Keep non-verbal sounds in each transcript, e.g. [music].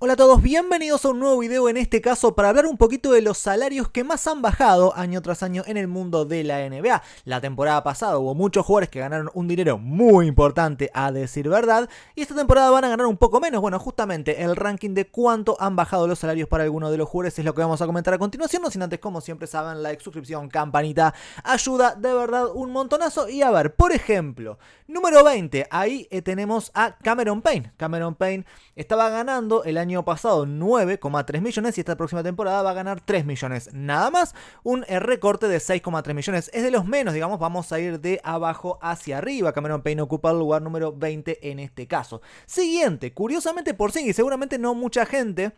Hola a todos, bienvenidos a un nuevo video en este caso para hablar un poquito de los salarios que más han bajado año tras año en el mundo de la NBA. La temporada pasada hubo muchos jugadores que ganaron un dinero muy importante a decir verdad y esta temporada van a ganar un poco menos. Bueno, justamente el ranking de cuánto han bajado los salarios para alguno de los jugadores es lo que vamos a comentar a continuación. No sin antes, como siempre saben, like, suscripción, campanita, ayuda de verdad un montonazo. Y a ver, por ejemplo, número 20, ahí eh, tenemos a Cameron Payne. Cameron Payne estaba ganando el año año pasado 9,3 millones y esta próxima temporada va a ganar 3 millones. Nada más un eh, recorte de 6,3 millones. Es de los menos, digamos, vamos a ir de abajo hacia arriba. Cameron Payne ocupa el lugar número 20 en este caso. Siguiente, curiosamente por sí, y seguramente no mucha gente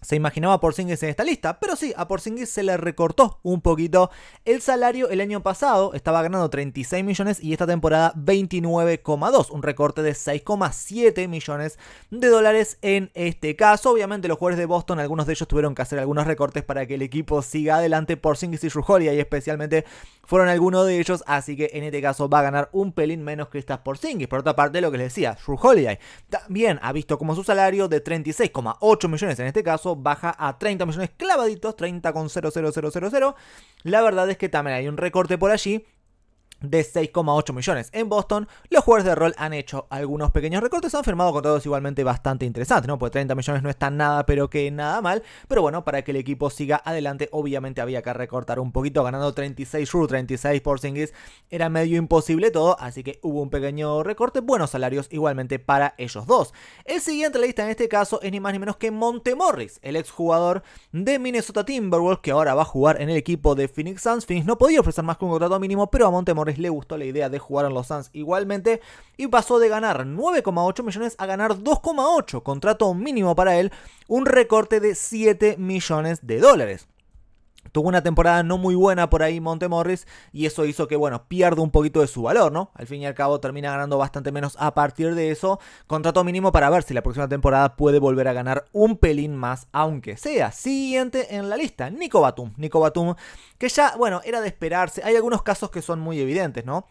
se imaginaba a Porzingis en esta lista, pero sí, a Porzingis se le recortó un poquito el salario el año pasado, estaba ganando 36 millones y esta temporada 29,2, un recorte de 6,7 millones de dólares en este caso. Obviamente los jugadores de Boston, algunos de ellos tuvieron que hacer algunos recortes para que el equipo siga adelante, Porzingis y Rujol y especialmente fueron algunos de ellos, así que en este caso va a ganar un pelín menos que estas Porzingis. Por otra parte, lo que les decía, Holiday también ha visto como su salario de 36,8 millones en este caso baja a 30 millones clavaditos, 30,00000. La verdad es que también hay un recorte por allí de 6,8 millones. En Boston, los jugadores de rol han hecho algunos pequeños recortes, han firmado contratos igualmente bastante interesantes, ¿no? Porque 30 millones no está nada, pero que nada mal. Pero bueno, para que el equipo siga adelante, obviamente había que recortar un poquito, ganando 36 Ru, 36 Porzingis, era medio imposible todo, así que hubo un pequeño recorte, buenos salarios igualmente para ellos dos. El siguiente en la lista en este caso es ni más ni menos que Montemorris el exjugador de Minnesota Timberwolves, que ahora va a jugar en el equipo de Phoenix Suns. Phoenix no podía ofrecer más que un contrato mínimo, pero a Montemorris le gustó la idea de jugar en los Suns igualmente y pasó de ganar 9,8 millones a ganar 2,8, contrato mínimo para él, un recorte de 7 millones de dólares. Tuvo una temporada no muy buena por ahí Montemorris y eso hizo que, bueno, pierda un poquito de su valor, ¿no? Al fin y al cabo termina ganando bastante menos a partir de eso. Contrato mínimo para ver si la próxima temporada puede volver a ganar un pelín más, aunque sea. Siguiente en la lista, Nico Batum. Nico Batum, que ya, bueno, era de esperarse. Hay algunos casos que son muy evidentes, ¿no?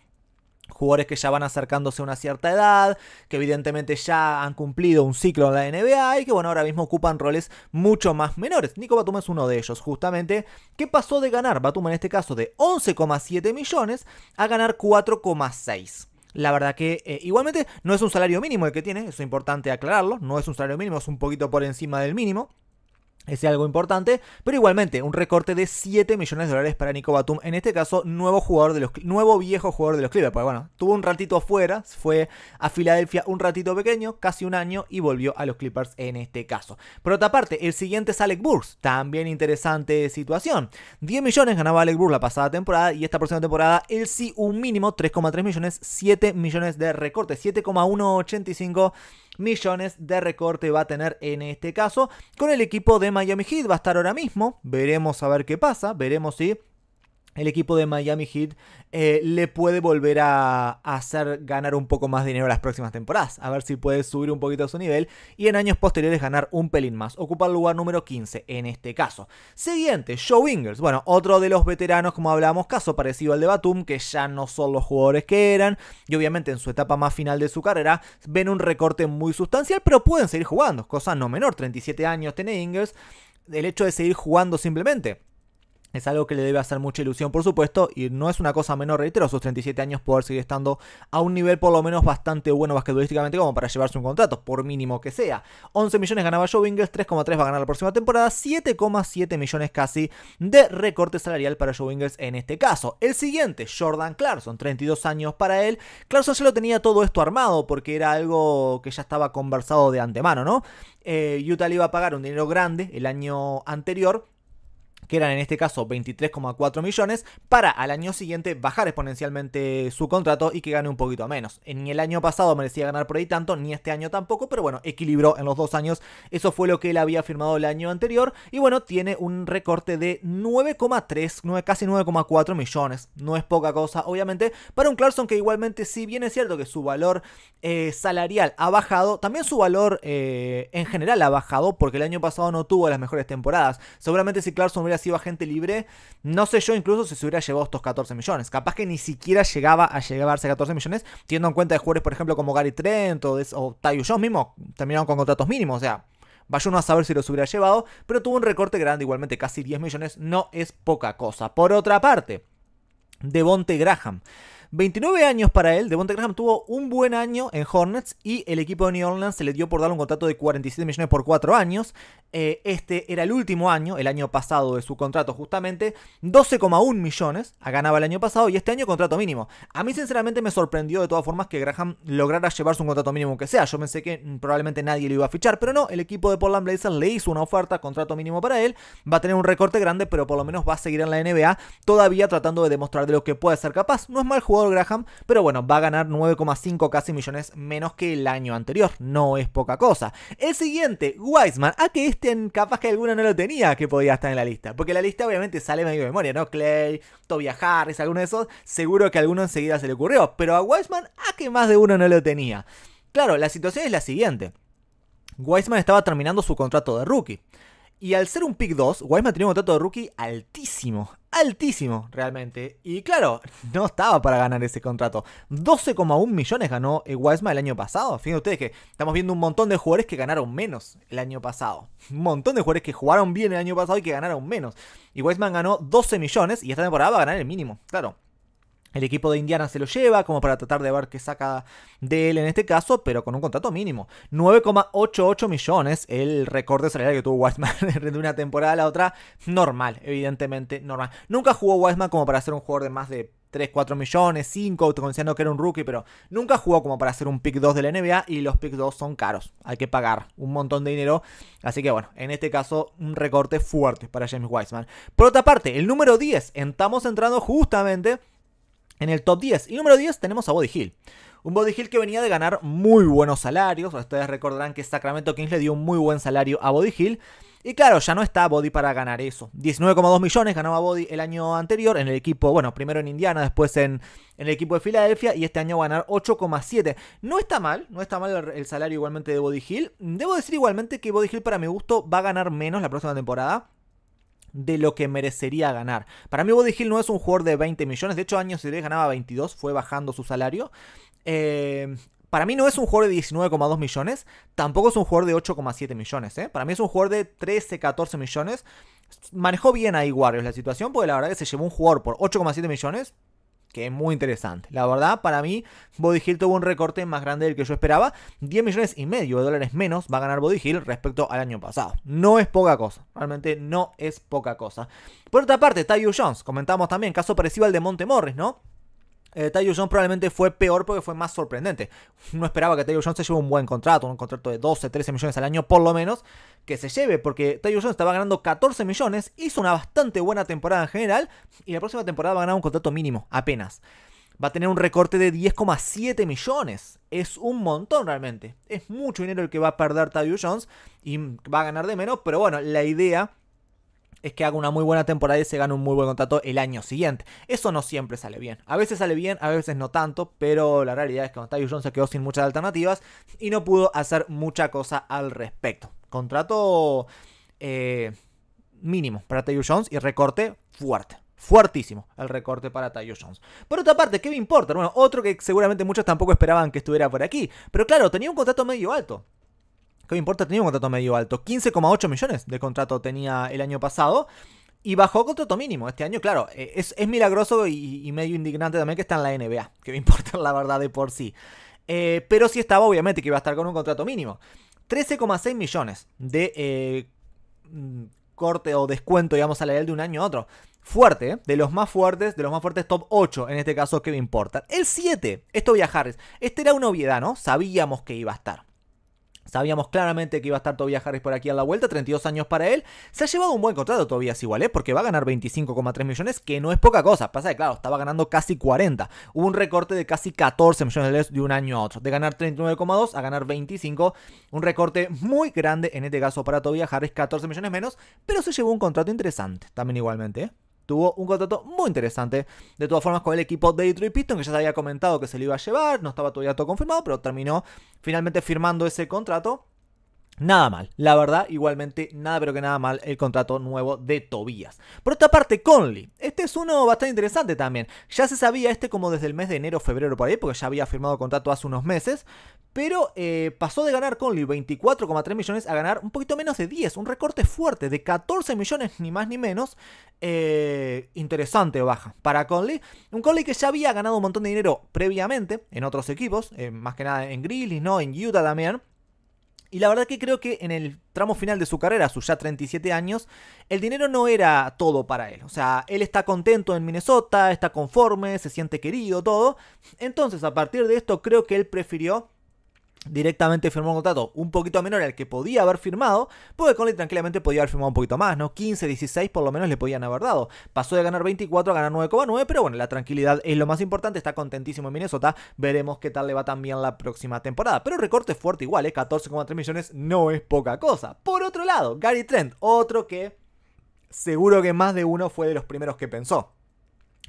jugadores que ya van acercándose a una cierta edad, que evidentemente ya han cumplido un ciclo en la NBA y que bueno, ahora mismo ocupan roles mucho más menores. Nico Batum es uno de ellos, justamente, que pasó de ganar Batum en este caso de 11,7 millones a ganar 4,6. La verdad que eh, igualmente no es un salario mínimo el que tiene, eso es importante aclararlo, no es un salario mínimo, es un poquito por encima del mínimo es algo importante, pero igualmente un recorte de 7 millones de dólares para Nico Batum, en este caso nuevo jugador de los nuevo viejo jugador de los Clippers, pues bueno, tuvo un ratito afuera, fue a Filadelfia un ratito pequeño, casi un año y volvió a los Clippers en este caso. Por otra parte, el siguiente es Alec Burks, también interesante situación. 10 millones ganaba Alec Burks la pasada temporada y esta próxima temporada él sí un mínimo 3,3 millones, 7 millones de recorte, 7,185 millones de recorte va a tener en este caso. Con el equipo de Miami Heat va a estar ahora mismo. Veremos a ver qué pasa. Veremos si el equipo de Miami Heat eh, le puede volver a, hacer ganar un poco más dinero las próximas temporadas. A ver si puede subir un poquito su nivel y en años posteriores ganar un pelín más. Ocupar el lugar número 15 en este caso. Siguiente, Joe Ingers, Bueno, otro de los veteranos, como hablábamos, caso parecido al de Batum, que ya no son los jugadores que eran. Y obviamente en su etapa más final de su carrera ven un recorte muy sustancial, pero pueden seguir jugando. Cosa no menor, 37 años tiene Ingers, El hecho de seguir jugando simplemente es algo que le debe hacer mucha ilusión, por supuesto, y no es una cosa menor, reitero, sus 37 años poder seguir estando a un nivel por lo menos bastante bueno basquetbolísticamente como para llevarse un contrato, por mínimo que sea. 11 millones ganaba Joe Ingles, 3,3 va a ganar la próxima temporada, 7,7 millones casi de recorte salarial para Joe Ingles en este caso. El siguiente, Jordan Clarkson, 32 años para él. Clarkson ya lo tenía todo esto armado porque era algo que ya estaba conversado de antemano, ¿no? Eh, Utah le iba a pagar un dinero grande el año anterior que eran en este caso 23,4 millones, para al año siguiente bajar exponencialmente su contrato y que gane un poquito menos. Ni el año pasado merecía ganar por ahí tanto, ni este año tampoco, pero bueno, equilibró en los dos años. Eso fue lo que él había firmado el año anterior y bueno, tiene un recorte de 9,3, casi 9,4 millones. No es poca cosa, obviamente, para un Clarkson que igualmente, si bien es cierto que su valor eh, salarial ha bajado, también su valor eh, en general ha bajado porque el año pasado no tuvo las mejores temporadas. Seguramente si Clarkson hubiera si sido gente libre, no sé yo incluso si se hubiera llevado estos 14 millones. Capaz que ni siquiera llegaba a llevarse 14 millones, teniendo en cuenta de jugadores, por ejemplo, como Gary Trent o, o Tayo Jones mismo, terminaron con contratos mínimos, o sea. Vaya uno a saber si los hubiera llevado, pero tuvo un recorte grande igualmente, casi 10 millones, no es poca cosa. Por otra parte, Devonte Graham. 29 años para él, Devonta Graham tuvo un buen año en Hornets y el equipo de New Orleans se le dio por dar un contrato de 47 millones por 4 años. Eh, este era el último año, el año pasado de su contrato justamente, 12,1 millones, ah, ganaba el año pasado y este año contrato mínimo. A mí sinceramente me sorprendió de todas formas que Graham lograra llevarse un contrato mínimo que sea. Yo pensé que mm, probablemente nadie lo iba a fichar, pero no, el equipo de Portland Blazers le hizo una oferta, contrato mínimo para él, va a tener un recorte grande, pero por lo menos va a seguir en la NBA todavía tratando de demostrar de lo que puede ser capaz. No es mal jugador Graham, pero bueno, va a ganar 9,5 casi millones menos que el año anterior, no es poca cosa. El siguiente, Wiseman, a ah, que este capaz que alguno no lo tenía que podía estar en la lista, porque la lista obviamente sale medio de memoria, ¿no? Clay, Tobias Harris, alguno de esos, seguro que a alguno enseguida se le ocurrió, pero a Wiseman, a ah, que más de uno no lo tenía. Claro, la situación es la siguiente. Wiseman estaba terminando su contrato de rookie. Y al ser un pick 2, Wiseman tenía un contrato de rookie altísimo, altísimo realmente. Y claro, [laughs] no estaba para ganar ese contrato. 12,1 millones ganó eh, Wiseman el año pasado. Fíjense ustedes que estamos viendo un montón de jugadores que ganaron menos el año pasado. [laughs] Un montón de jugadores que jugaron bien el año pasado y que ganaron menos. Y Wiseman ganó 12 millones y esta temporada va a ganar el mínimo. Claro, el equipo de Indiana se lo lleva como para tratar de ver qué saca de él en este caso, pero con un contrato mínimo. 9,88 millones, el recorte salarial que tuvo Wiseman [laughs] de una temporada a la otra. Normal, evidentemente normal. Nunca jugó Wiseman como para ser un jugador de más de 3, 4 millones, 5, considerando que era un rookie, pero nunca jugó como para ser un pick 2 de la NBA y los pick 2 son caros. Hay que pagar un montón de dinero. Así que bueno, en este caso un recorte fuerte para James Wiseman. Por otra parte, el número 10, estamos entrando justamente en el top 10. Y número 10 tenemos a Body Hill. Un Body Hill que venía de ganar muy buenos salarios. Ustedes recordarán que Sacramento Kings le dio un muy buen salario a Body Hill. Y claro, ya no está Body para ganar eso. 19,2 millones ganaba Body el año anterior en el equipo, bueno, primero en Indiana, después en, el equipo de Filadelfia y este año va a ganar 8,7. No está mal, no está mal el, salario igualmente de Body Hill. Debo decir igualmente que Body Hill para mi gusto va a ganar menos la próxima temporada de lo que merecería ganar. Para mí Body Hill no es un jugador de 20 millones, de hecho años medio ganaba 22, fue bajando su salario. Eh, para mí no es un jugador de 19,2 millones, tampoco es un jugador de 8,7 millones. ¿eh? Para mí es un jugador de 13, 14 millones. Manejó bien ahí Warriors la situación, porque la verdad es que se llevó un jugador por 8,7 millones, que es muy interesante. La verdad, para mí, Body tuvo un recorte más grande del que yo esperaba. 10 millones y medio de dólares menos va a ganar Body respecto al año pasado. No es poca cosa, realmente no es poca cosa. Por otra parte, Tyu Jones, comentamos también, caso parecido al de Monte ¿no? eh, Jones probablemente fue peor porque fue más sorprendente. No esperaba que Taylor Jones se lleve un buen contrato, un contrato de 12, 13 millones al año por lo menos, que se lleve, porque Taylor Jones estaba ganando 14 millones, hizo una bastante buena temporada en general, y la próxima temporada va a ganar un contrato mínimo, apenas. Va a tener un recorte de 10,7 millones. Es un montón realmente. Es mucho dinero el que va a perder Tadio Jones y va a ganar de menos, pero bueno, la idea es que haga una muy buena temporada y se gane un muy buen contrato el año siguiente. Eso no siempre sale bien. A veces sale bien, a veces no tanto, pero la realidad es que Tayo Jones se quedó sin muchas alternativas y no pudo hacer mucha cosa al respecto. Contrato eh, mínimo para Taylor Jones y recorte fuerte. Fuertísimo el recorte para Tayo Jones. Por otra parte, Kevin Porter, bueno, otro que seguramente muchos tampoco esperaban que estuviera por aquí. Pero claro, tenía un contrato medio alto que me importa tenía un contrato medio alto. 15,8 millones de contrato tenía el año pasado. Y bajó contrato mínimo este año, claro. Eh, es, milagroso y, medio indignante también que está en la NBA, que me [laughs] importa la verdad de por sí. Eh, pero sí estaba, obviamente, que iba a estar con un contrato mínimo. 13,6 millones de eh, mm, corte o descuento, digamos, a salarial de un año a otro. Fuerte, de los más fuertes, de los más fuertes top 8, en este caso que me importa, El 7, esto Harris. Este era una obviedad, ¿no? Sabíamos que iba a estar. Sabíamos claramente que iba a estar Tobias Harris por aquí a la vuelta, 32 años para él. Se ha llevado un buen contrato Tobias igual, ¿eh? porque va a ganar 25,3 millones, que no es poca cosa. Pasa que, claro, estaba ganando casi 40. Hubo un recorte de casi 14 millones de un año a otro. De ganar 39,2 a ganar 25. Un recorte muy grande, en este caso para Tobias Harris, 14 millones menos, pero se llevó un contrato interesante también igualmente. ¿eh? tuvo un contrato muy interesante. De todas formas, con el equipo de Detroit Pistons, que ya se había comentado que se lo iba a llevar, no estaba todavía todo confirmado, pero terminó finalmente firmando ese contrato. Nada mal, la verdad, igualmente nada pero que nada mal el contrato nuevo de Tobías. Por otra parte, Conley, este es uno bastante interesante también. Ya se sabía este como desde el mes de enero, febrero por ahí, porque ya había firmado contrato hace unos meses, pero eh, pasó de ganar Conley 24,3 millones a ganar un poquito menos de 10, un recorte fuerte de 14 millones ni más ni menos. Interesante eh, interesante baja para Conley, un Conley que ya había ganado un montón de dinero previamente en otros equipos, eh, más que nada en Grizzlies, ¿no? en Utah también y la verdad que creo que en el tramo final de su carrera, a sus ya 37 años, el dinero no era todo para él. O sea, él está contento en Minnesota, está conforme, se siente querido, todo. Entonces, a partir de esto, creo que él prefirió directamente firmó un contrato un poquito menor al que podía haber firmado, porque Conley tranquilamente podía haber firmado un poquito más, ¿no? 15, 16 por lo menos le podían haber dado. Pasó de ganar 24 a ganar 9,9, pero bueno, la tranquilidad es lo más importante, está contentísimo en Minnesota, veremos qué tal le va también la próxima temporada. Pero recorte fuerte igual, ¿eh? 14,3 millones no es poca cosa. Por otro lado, Gary Trent, otro que seguro que más de uno fue de los primeros que pensó.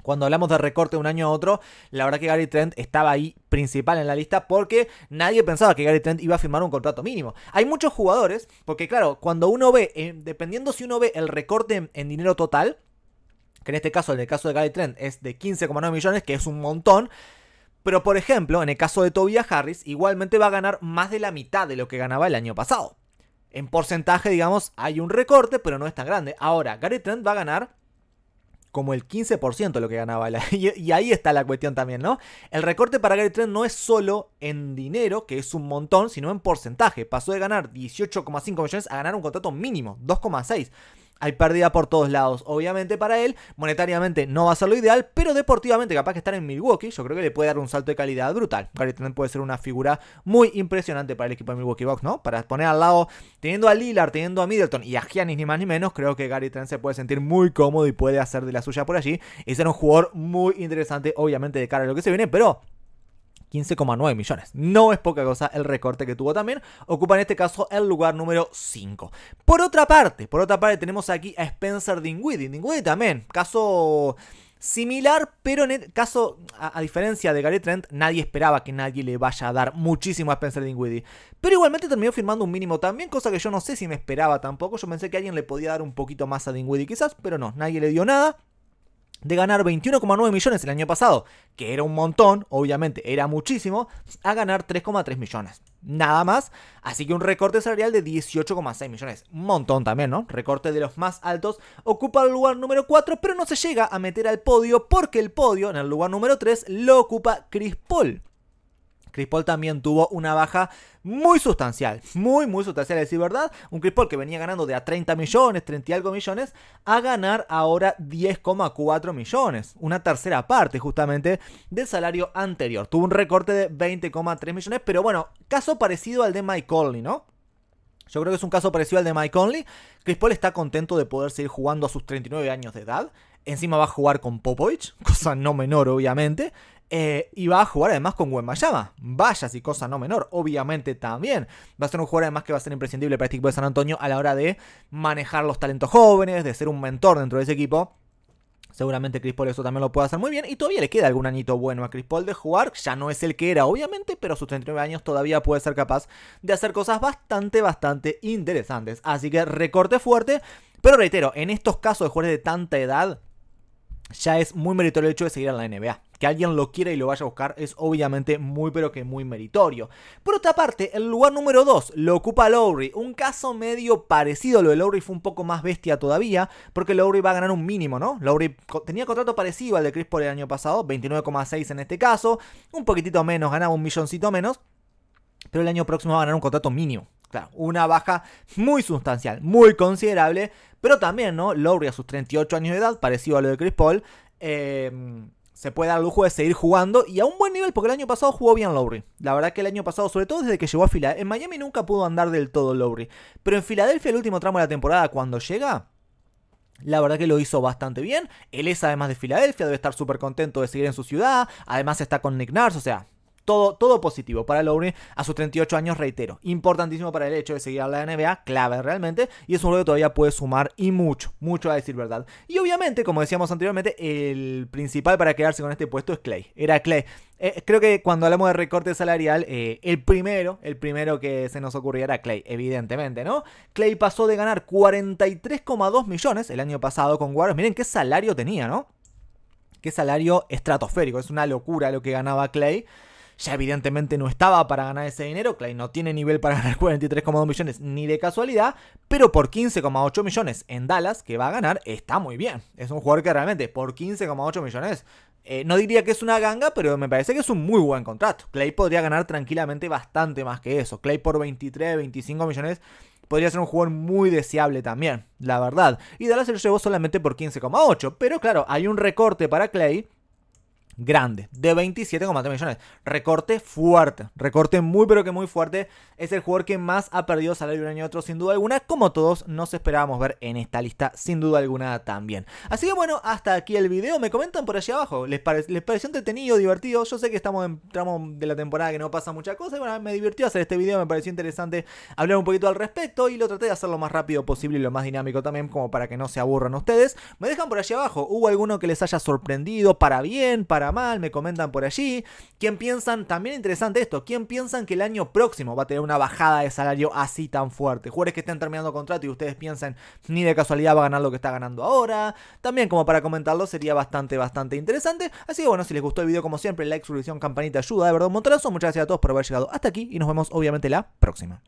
Cuando hablamos de recorte de un año a otro, la verdad que Gary Trent estaba ahí principal en la lista porque nadie pensaba que Gary Trent iba a firmar un contrato mínimo. Hay muchos jugadores, porque claro, cuando uno ve, eh, dependiendo si uno ve el recorte en, dinero total, que en este caso, el caso de Gary Trent, es de 15,9 millones, que es un montón. Pero por ejemplo, en el caso de Tobias Harris, igualmente va a ganar más de la mitad de lo que ganaba el año pasado. En porcentaje, digamos, hay un recorte, pero no es tan grande. Ahora, Gary Trent va a ganar como el 15% lo que ganaba. [laughs] y, ahí está la cuestión también, ¿no? El recorte para Gary Trent no es solo en dinero, que es un montón, sino en porcentaje. Pasó de ganar 18,5 millones a ganar un contrato mínimo, 2,6 hay pérdida por todos lados. Obviamente para él, monetariamente no va a ser lo ideal, pero deportivamente, capaz que estar en Milwaukee, yo creo que le puede dar un salto de calidad brutal. Gary Trent puede ser una figura muy impresionante para el equipo de Milwaukee Bucks, ¿no? Para poner al lado, teniendo a Lillard, teniendo a Middleton y a Giannis ni más ni menos, creo que Gary Trent se puede sentir muy cómodo y puede hacer de la suya por allí y ser un jugador muy interesante, obviamente, de cara a lo que se viene, pero 15,9 millones. No es poca cosa el recorte que tuvo también. Ocupa en este caso el lugar número 5. Por otra parte, por otra parte tenemos aquí a Spencer Dinwiddie. Dinwiddie también, caso similar, pero en el caso, a, diferencia de Gary Trent, nadie esperaba que nadie le vaya a dar muchísimo a Spencer Dinwiddie. Pero igualmente terminó firmando un mínimo también, cosa que yo no sé si me esperaba tampoco. Yo pensé que alguien le podía dar un poquito más a Dinwiddie quizás, pero no, nadie le dio nada de ganar 21,9 millones el año pasado, que era un montón, obviamente era muchísimo, a ganar 3,3 millones. Nada más, así que un recorte salarial de 18,6 millones. Un montón también, ¿no? Recorte de los más altos. Ocupa el lugar número 4, pero no se llega a meter al podio porque el podio en el lugar número 3 lo ocupa Chris Paul. Chris también tuvo una baja muy sustancial, muy, muy sustancial, decir verdad. Un Chris que venía ganando de a 30 millones, 30 y algo millones, a ganar ahora 10,4 millones, una tercera parte justamente del salario anterior. Tuvo un recorte de 20,3 millones, pero bueno, caso parecido al de Mike Conley, ¿no? Yo creo que es un caso parecido al de Mike Conley. Chris Paul está contento de poder seguir jugando a sus 39 años de edad. Encima va a jugar con Popovich, [laughs] cosa no menor obviamente. Eh, y va a jugar además con Mayama, Vaya, si cosa no menor, obviamente también. Va a ser un jugador además que va a ser imprescindible para este equipo de San Antonio a la hora de manejar los talentos jóvenes, de ser un mentor dentro de ese equipo. Seguramente Chris Paul eso también lo puede hacer muy bien. Y todavía le queda algún añito bueno a Chris Paul de jugar. Ya no es el que era, obviamente, pero a sus 39 años todavía puede ser capaz de hacer cosas bastante, bastante interesantes. Así que recorte fuerte. Pero reitero, en estos casos de jugadores de tanta edad, ya es muy meritorio el hecho de seguir en la NBA. Que alguien lo quiera y lo vaya a buscar es obviamente muy pero que muy meritorio. Por otra parte, el lugar número 2 lo ocupa Lowry. Un caso medio parecido, lo de Lowry fue un poco más bestia todavía, porque Lowry va a ganar un mínimo, ¿no? Lowry tenía contrato parecido al de Chris por el año pasado, 29,6 en este caso, un poquitito menos, ganaba un milloncito menos, pero el año próximo va a ganar un contrato mínimo. Claro, una baja muy sustancial, muy considerable, pero también, ¿no? Lowry a sus 38 años de edad, parecido a lo de Chris Paul, em, se puede dar el lujo de seguir jugando y a un buen nivel, porque el año pasado jugó bien Lowry. La verdad que el año pasado, sobre todo desde que llegó a Filadelfia, en Miami nunca pudo andar del todo Lowry, pero en Filadelfia el último tramo de la temporada, cuando llega, la verdad que lo hizo bastante bien. Él es además de Filadelfia, debe estar súper contento de seguir en su ciudad. Además está con Nick Nars, o sea, todo, positivo para Lowry a sus 38 años, reitero. Importantísimo para el hecho de seguir a la NBA, clave realmente, y es un juego que todavía puede sumar y mucho, mucho a decir verdad. Y obviamente, como decíamos anteriormente, el principal para quedarse con este puesto es Clay. Era Clay. Eh, creo que cuando hablamos de recorte salarial, eh, el primero, el primero que se nos ocurría era Clay, evidentemente, ¿no? Clay pasó de ganar 43,2 millones el año pasado con Warriors. Miren qué salario tenía, ¿no? Qué salario estratosférico, es una locura lo que ganaba Clay ya evidentemente no estaba para ganar ese dinero. Clay no tiene nivel para [laughs] ganar 43,2 millones ni de casualidad, pero por 15,8 millones en Dallas, que va a ganar, está muy bien. Es un jugador que realmente por 15,8 millones eh, no diría que es una ganga, pero me parece que es un muy buen contrato. Clay podría ganar tranquilamente bastante más que eso. Clay por 23, 25 millones podría ser un jugador muy deseable también, la verdad. Y Dallas se lo llevó solamente por 15,8. Pero claro, hay un recorte para Clay grande, de 27,3 millones. Recorte fuerte, recorte muy pero que muy fuerte. Es el jugador que más ha perdido salario un año y otro, sin duda alguna, como todos nos esperábamos ver en esta lista, sin duda alguna también. Así que bueno, hasta aquí el video. Me comentan por allá abajo, ¿les, pareció entretenido, divertido? Yo sé que estamos en tramo de la temporada que no pasa mucha cosa, y bueno, me divirtió hacer este video, me pareció interesante hablar un poquito al respecto y lo traté de hacer lo más rápido posible y lo más dinámico también, como para que no se aburran ustedes. Me dejan por allá abajo, ¿hubo alguno que les haya sorprendido para bien, para mal, me comentan por allí. ¿Quién piensan, también interesante esto, quién piensan que el año próximo va a tener una bajada de salario así tan fuerte? Jugadores que estén terminando contrato y ustedes piensan, ni de casualidad va a ganar lo que está ganando ahora. También como para comentarlo sería bastante, bastante interesante. Así que bueno, si les gustó el video como siempre, like, suscripción, campanita, ayuda, de verdad un montonazo. Muchas gracias a todos por haber llegado hasta aquí y nos vemos obviamente la próxima.